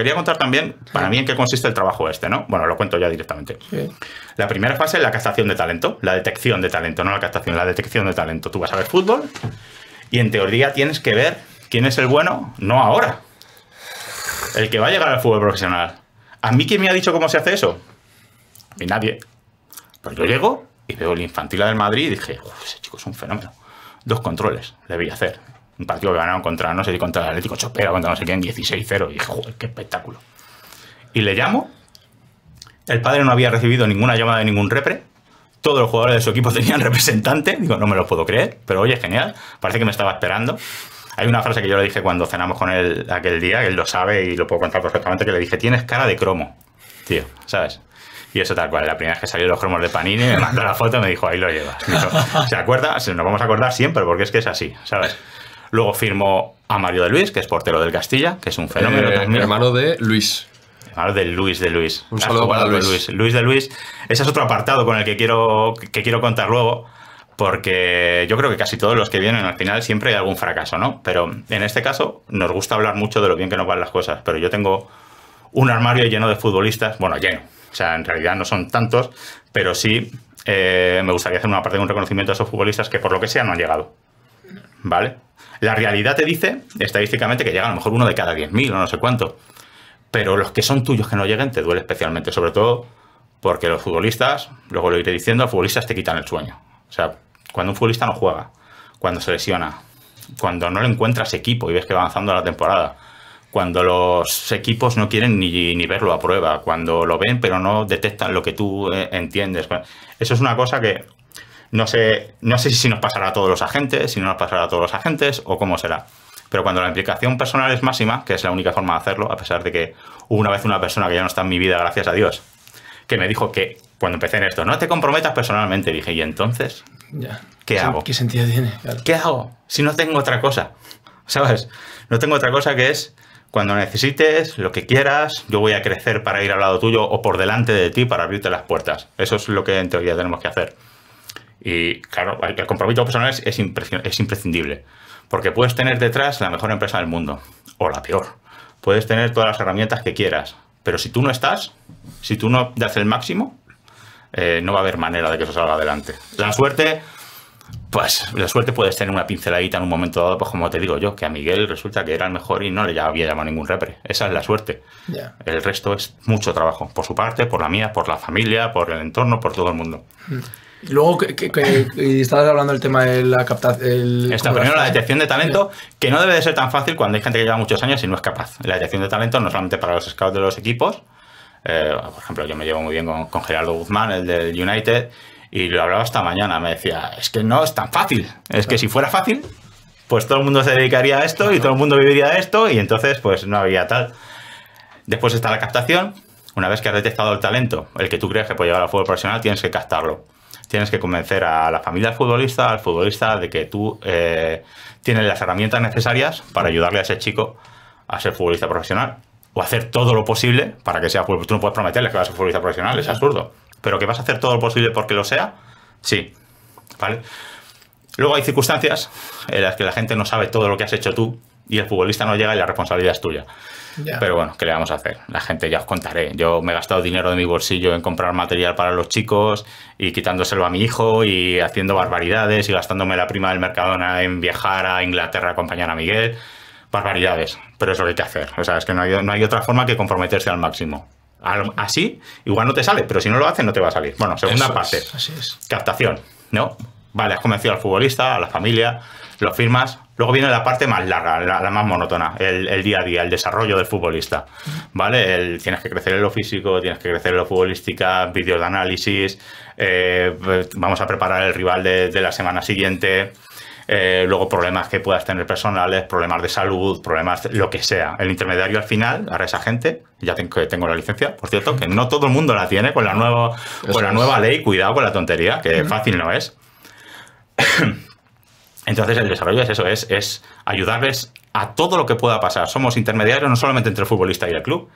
quería contar también, para mí, en qué consiste el trabajo este, ¿no? Bueno, lo cuento ya directamente. La primera fase es la captación de talento, la detección de talento, no la captación, la detección de talento. Tú vas a ver fútbol y en teoría tienes que ver quién es el bueno, no ahora. El que va a llegar al fútbol profesional. ¿A mí quién me ha dicho cómo se hace eso? mí nadie. Pues yo llego y veo el infantil del Madrid y dije, ese chico es un fenómeno. Dos controles, le voy a hacer. Un partido que ganaron contra, no sé si contra el Atlético Chopera, contra no sé quién, 16-0. Y dije, joder, qué espectáculo. Y le llamo. El padre no había recibido ninguna llamada de ningún repre. Todos los jugadores de su equipo tenían representante. Digo, no me lo puedo creer, pero oye, genial. Parece que me estaba esperando. Hay una frase que yo le dije cuando cenamos con él aquel día, él lo sabe y lo puedo contar perfectamente, que le dije, tienes cara de cromo, tío, ¿sabes? Y eso tal cual. La primera vez que salió los cromos de Panini, me mandó la foto y me dijo, ahí lo llevas. ¿Se acuerda? Nos vamos a acordar siempre porque es que es así, ¿sabes? Luego firmó a Mario de Luis, que es portero del Castilla, que es un fenómeno eh, también. Hermano de Luis. Hermano de Luis de Luis. Un saludo para Luis. Luis. de Luis. Ese es otro apartado con el que quiero, que quiero contar luego, porque yo creo que casi todos los que vienen al final siempre hay algún fracaso, ¿no? Pero en este caso nos gusta hablar mucho de lo bien que nos van las cosas, pero yo tengo un armario lleno de futbolistas, bueno, lleno. O sea, en realidad no son tantos, pero sí eh, me gustaría hacer una parte de un reconocimiento a esos futbolistas que por lo que sea no han llegado. ¿vale? La realidad te dice estadísticamente que llega a lo mejor uno de cada 10.000 o no sé cuánto. Pero los que son tuyos que no lleguen te duele especialmente, sobre todo porque los futbolistas, luego lo iré diciendo, los futbolistas te quitan el sueño. O sea, cuando un futbolista no juega, cuando se lesiona, cuando no le encuentras equipo y ves que va avanzando la temporada, cuando los equipos no quieren ni, ni verlo a prueba, cuando lo ven pero no detectan lo que tú eh, entiendes. Eso es una cosa que no sé, no sé si nos pasará a todos los agentes, si no nos pasará a todos los agentes o cómo será. Pero cuando la implicación personal es máxima, que es la única forma de hacerlo, a pesar de que hubo una vez una persona que ya no está en mi vida, gracias a Dios, que me dijo que cuando empecé en esto, no te comprometas personalmente, dije, ¿y entonces? ¿Qué, hago? ¿Qué sentido tiene? ¿Qué hago? Si no tengo otra cosa, ¿sabes? No tengo otra cosa que es cuando necesites, lo que quieras, yo voy a crecer para ir al lado tuyo o por delante de ti para abrirte las puertas. Eso es lo que en teoría tenemos que hacer. Y claro, el compromiso personal es, es imprescindible, porque puedes tener detrás la mejor empresa del mundo, o la peor. Puedes tener todas las herramientas que quieras, pero si tú no estás, si tú no das el máximo, eh, no va a haber manera de que eso salga adelante. La suerte, pues la suerte puedes tener una pinceladita en un momento dado, pues como te digo yo, que a Miguel resulta que era el mejor y no le había llamado ningún repre. Esa es la suerte. El resto es mucho trabajo, por su parte, por la mía, por la familia, por el entorno, por todo el mundo. Mm. Luego que, estabas hablando del tema de la captación. primero la detección de talento, que no debe de ser tan fácil cuando hay gente que lleva muchos años y no es capaz. La detección de talento no solamente para los scouts de los equipos. Eh, por ejemplo, yo me llevo muy bien con, Gerardo Guzmán, el del United, y lo hablaba hasta mañana. Me decía, es que no es tan fácil. Es que si fuera fácil, pues todo el mundo se dedicaría a esto y todo el mundo viviría de esto, y entonces, pues no había tal. Después está la captación. Una vez que has detectado el talento, el que tú crees que puede llevar al fútbol profesional, tienes que captarlo tienes que convencer a la familia del futbolista, al futbolista, de que tú eh, tienes las herramientas necesarias para ayudarle a ese chico a ser futbolista profesional o hacer todo lo posible para que sea futbolista. Tú no puedes prometerle que vas a ser futbolista profesional, es absurdo. Pero que vas a hacer todo lo posible porque lo sea, sí. ¿Vale? Luego hay circunstancias en las que la gente no sabe todo lo que has hecho tú y el futbolista no llega y la responsabilidad es tuya. Pero bueno, ¿qué le vamos a hacer? La gente ya os contaré. Yo me he gastado dinero de mi bolsillo en comprar material para los chicos y quitándoselo a mi hijo y haciendo barbaridades y gastándome la prima del Mercadona en viajar a Inglaterra a acompañar a Miguel. Barbaridades, pero eso lo hay que hacer. O sea, es que no hay, otra forma que comprometerse al máximo. Así, igual no te sale, pero si no lo haces, no te va a salir. Bueno, segunda parte. Captación, ¿no? Vale, has convencido al futbolista, a la familia, lo firmas. Luego viene la parte más larga, la, más monótona, el, día a día, el desarrollo del futbolista. ¿Vale? tienes que crecer en lo físico, tienes que crecer en lo futbolística, vídeos de análisis, eh, vamos a preparar el rival de, la semana siguiente. Eh, luego problemas que puedas tener personales, problemas de salud, problemas, lo que sea. El intermediario al final, ahora esa gente, ya tengo, tengo la licencia, por cierto, que no todo el mundo la tiene con la nueva, con la nueva ley, cuidado con la tontería, que fácil no es. Entonces el desarrollo es eso, es, ayudarles a todo lo que pueda pasar. Somos intermediarios no solamente entre el futbolista y el club,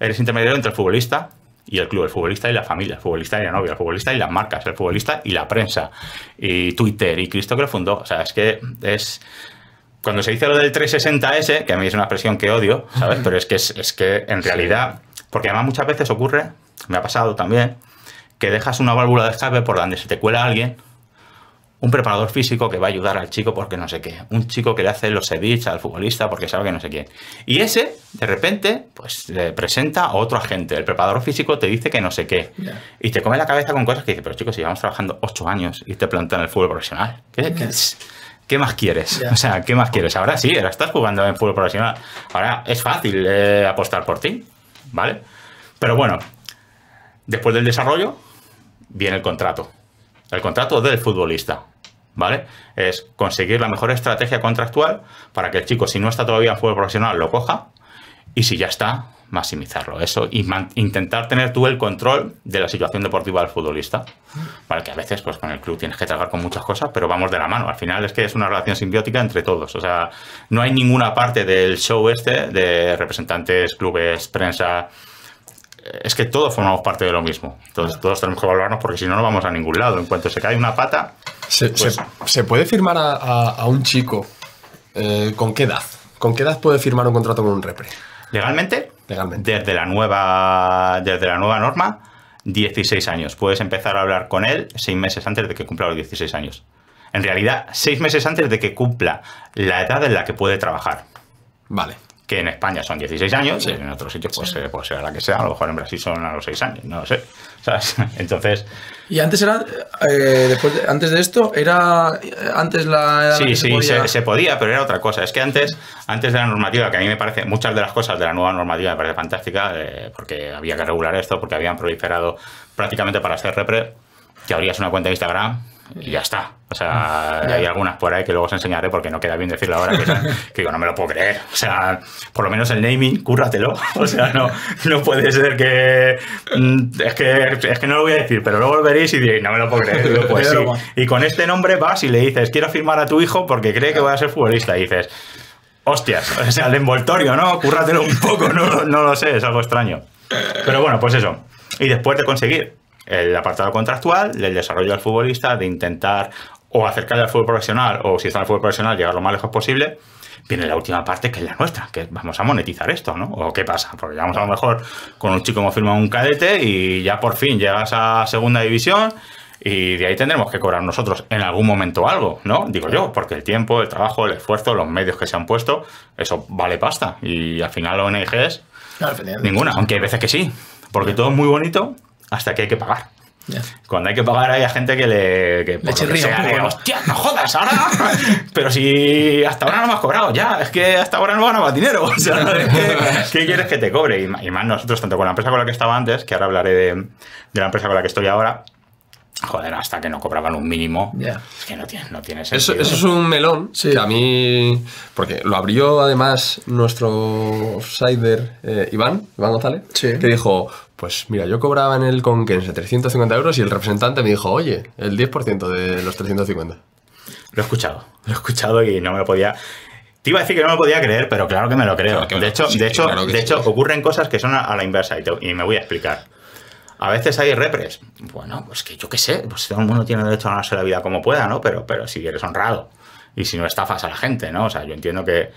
eres intermediario entre el futbolista y el club, el futbolista y la familia, el futbolista y la novia, el futbolista y las marcas, el futbolista y la prensa, y Twitter, y Cristo que lo fundó. O sea, es que es... Cuando se dice lo del 360S, que a mí es una expresión que odio, ¿sabes? Pero es que, es, es que en realidad, porque además muchas veces ocurre, me ha pasado también, que dejas una válvula de escape por donde se te cuela alguien un preparador físico que va a ayudar al chico porque no sé qué, un chico que le hace los edits al futbolista porque sabe que no sé quién. Y ese, de repente, pues le presenta a otro agente. El preparador físico te dice que no sé qué. Y te come la cabeza con cosas que dice pero chicos, si llevamos trabajando ocho años y te plantan el fútbol profesional, ¿qué, más quieres? O sea, ¿qué más quieres? Ahora sí, ahora estás jugando en fútbol profesional. Ahora es fácil eh, apostar por ti, ¿vale? Pero bueno, después del desarrollo viene el contrato. El contrato del futbolista. ¿vale? Es conseguir la mejor estrategia contractual para que el chico, si no está todavía en fútbol profesional, lo coja y si ya está, maximizarlo. Eso, y intentar tener tú el control de la situación deportiva del futbolista. ¿Vale? Que a veces, pues con el club tienes que tragar con muchas cosas, pero vamos de la mano. Al final es que es una relación simbiótica entre todos. O sea, no hay ninguna parte del show este de representantes, clubes, prensa es que todos formamos parte de lo mismo. Entonces todos tenemos que evaluarnos porque si no, no vamos a ningún lado. En cuanto se cae una pata... Se, pues- puede firmar a, un chico eh, con qué edad. ¿Con qué edad puede firmar un contrato con un repre? ¿Legalmente? Legalmente. Desde la nueva, desde la nueva norma, 16 años. Puedes empezar a hablar con él seis meses antes de que cumpla los 16 años. En realidad, seis meses antes de que cumpla la edad en la que puede trabajar. Vale que en España son 16 años, en otros sitios pues, eh, pues sea la que sea, a lo mejor en Brasil son a los 6 años, no lo sé. Entonces... Y antes era, eh, después antes de esto, era antes la... sí, sí, se podía... podía... pero era otra cosa. Es que antes, antes de la normativa, que a mí me parece, muchas de las cosas de la nueva normativa me parece fantástica, eh, porque había que regular esto, porque habían proliferado prácticamente para hacer repre, que abrías una cuenta de Instagram y ya está. O sea, hay algunas por ahí que luego os enseñaré porque no queda bien decirlo ahora, que, digo, no me lo puedo creer. O sea, por lo menos el naming, cúrratelo. O sea, no, no puede ser mm, que es, que... no lo voy a decir, pero luego lo veréis y diréis, no me lo puedo creer. Pues y con este nombre vas y le dices, quiero firmar a tu hijo porque cree que voy a ser futbolista. Y dices, hostias, o sea, el envoltorio, ¿no? Cúrratelo un poco, no lo sé, es algo extraño. Pero bueno, pues eso. Y después de conseguir el apartado contractual, del desarrollo del futbolista, de intentar o acercarle al fútbol profesional o si está en el fútbol profesional llegar lo más lejos posible. Viene la última parte que es la nuestra, que vamos a monetizar esto, ¿no? ¿O qué pasa? Porque vamos a lo mejor con un chico como firma un cadete y ya por fin llegas a segunda división y de ahí tendremos que cobrar nosotros en algún momento algo, ¿no? Digo yo, porque el tiempo, el trabajo, el esfuerzo, los medios que se han puesto, eso vale pasta. Y al final ONGs, no, ninguna, aunque hay veces que sí, porque todo es muy bonito, hasta que hay que pagar. Cuando hay que pagar hay gente que le... Que, le sea, Hostia, no jodas, ahora... Pero si hasta ahora no me has cobrado, ya, es que hasta ahora no ganaba dinero. O sea, ¿Qué, quieres que te cobre? Y, más nosotros, tanto con la empresa con la que estaba antes, que ahora hablaré de, la empresa con la que estoy ahora, joder, hasta que no cobraban un mínimo, es que no tiene, sentido. Eso, es un melón sí. que a mí, porque lo abrió además nuestro offsider eh, Iván, Iván González, que dijo, pues mira, yo cobraba en el Conquense 350 euros y el representante me dijo, oye, el 10% de los 350. Lo he escuchado, lo he escuchado y no me lo podía... Te iba a decir que no me lo podía creer, pero claro que me lo creo. de, hecho, de hecho, de hecho, ocurren cosas que son a, la inversa y, me voy a explicar. A veces hay repres. Bueno, pues que yo qué sé, pues todo el mundo tiene derecho a ganarse la vida como pueda, ¿no? Pero, pero si eres honrado y si no estafas a la gente, ¿no? O sea, yo entiendo que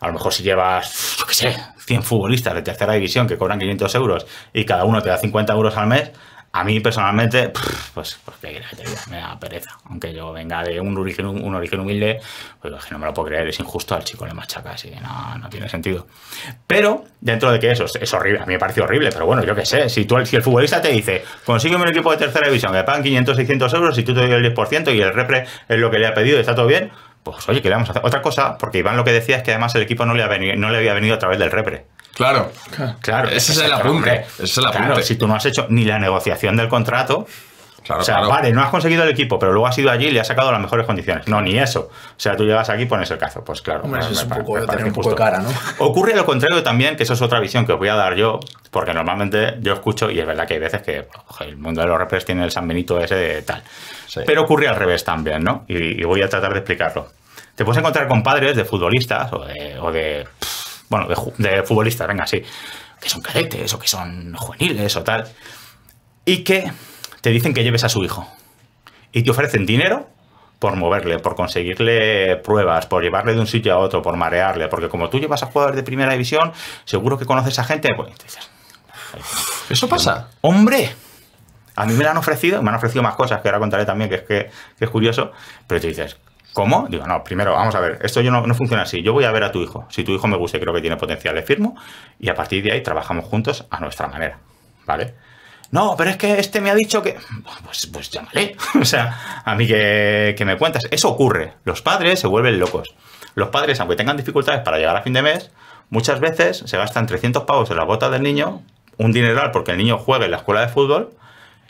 a lo mejor si llevas, yo qué sé, 100 futbolistas de tercera división que cobran 500 euros y cada uno te da 50 euros al mes, a mí personalmente, pues, pues que me da pereza. Aunque yo venga de un origen, un origen humilde, pues que no me lo puedo creer, es injusto, al chico le machaca, así no, no tiene sentido. Pero, dentro de que eso es horrible, a mí me parece horrible, pero bueno, yo qué sé, si, tú, si el futbolista te dice, consígueme un equipo de tercera división que pagan 500, 600 euros y tú te doy el 10% y el repre es lo que le ha pedido, está todo bien, pues, oye, ¿qué le vamos a hacer? Otra cosa, porque Iván lo que decía es que además el equipo no le, había, no le había venido a través del repre. Claro, claro. Ese es el apunte. es el apunte. si tú no has hecho ni la negociación del contrato, o sea, vale, no has conseguido el equipo, pero luego has ido allí y le has sacado las mejores condiciones. No, ni eso. O sea, tú llegas aquí y pones el cazo. Pues claro. es un poco, tener un poco de ¿no? Ocurre lo contrario también, que eso es otra visión que os voy a dar yo, porque normalmente yo escucho, y es verdad que hay veces que el mundo de los rappers tiene el San Benito ese de tal. Pero ocurre al revés también, ¿no? Y, voy a tratar de explicarlo. Te puedes encontrar con padres de futbolistas o de. bueno, de, de futbolistas, venga, sí. Que son cadetes o que son juveniles o tal. Y que te dicen que lleves a su hijo y te ofrecen dinero por moverle, por conseguirle pruebas, por llevarle de un sitio a otro, por marearle, porque como tú llevas a jugadores de primera división, seguro que conoces a gente, pues, ¿Eso pues, pasa? ¡Hombre! A mí me lo han ofrecido, me han ofrecido más cosas que ahora contaré también, que es, que, es curioso, pero te dices, ¿cómo? Digo, no, primero, vamos a ver, esto yo no, no, funciona así, yo voy a ver a tu hijo, si tu hijo me gusta y creo que tiene potencial, le firmo y a partir de ahí trabajamos juntos a nuestra manera, ¿vale? No, pero es que este me ha dicho que. Pues, pues llámale. o sea, a mí que, me cuentas. Eso ocurre. Los padres se vuelven locos. Los padres, aunque tengan dificultades para llegar a fin de mes, muchas veces se gastan 300 pavos en la bota del niño, un dineral porque el niño juega en la escuela de fútbol,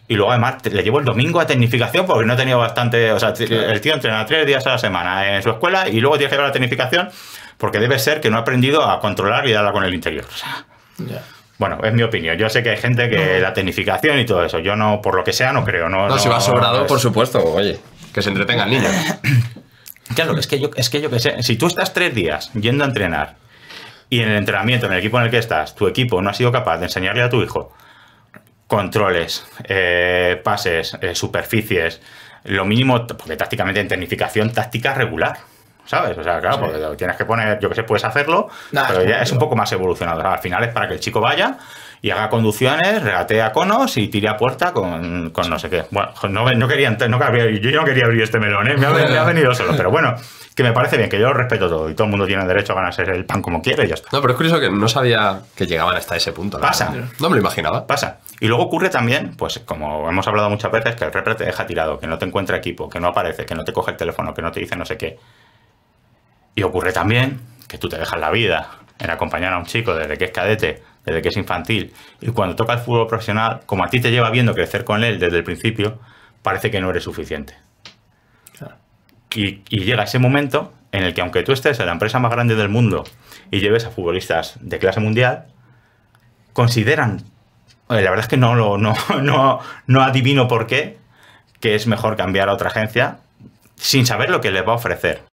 y luego además le llevo el domingo a tecnificación porque no ha tenido bastante. O sea, el tío entrena tres días a la semana en su escuela y luego tiene que llevar a la tecnificación porque debe ser que no ha aprendido a controlar y darla con el interior. O sea, bueno, es mi opinión. Yo sé que hay gente que la tecnificación y todo eso. Yo no, por lo que sea, no creo. No, no, si va sobrado, por supuesto. Oye, que se entretenga el niño. Claro, es que yo, es que yo que sé. Si tú estás tres días yendo a entrenar y en el entrenamiento, en el equipo en el que estás, tu equipo no ha sido capaz de enseñarle a tu hijo controles, eh, pases, eh, superficies, lo mínimo, porque tácticamente en tecnificación, táctica regular. ¿sabes? O sea, claro, porque tienes que poner, yo que sé, puedes hacerlo, pero ya es un poco más evolucionado. al final es para que el chico vaya y haga conducciones, regatea conos y tire a puerta con, no sé qué. Bueno, no, no quería, no, yo no quería abrir este melón, ¿eh? me, ha, venido solo, pero bueno, que me parece bien, que yo lo respeto todo y todo el mundo tiene derecho a ganarse el pan como quiere No, pero es curioso que no sabía que llegaban hasta ese punto. Pasa. No me lo imaginaba. Pasa. Y luego ocurre también, pues como hemos hablado muchas veces, que el repre te deja tirado, que no te encuentra equipo, que no aparece, que no te coge el teléfono, que no te dice no sé qué. Y ocurre también que tú te dejas la vida en acompañar a un chico desde que es cadete, desde que es infantil, y cuando toca el fútbol profesional, como a ti te lleva viendo crecer con él desde el principio, parece que no eres suficiente. Y, llega ese momento en el que aunque tú estés en la empresa más grande del mundo y lleves a futbolistas de clase mundial, consideran, eh, la verdad es que no, no, no adivino por qué, que es mejor cambiar a otra agencia sin saber lo que les va a ofrecer.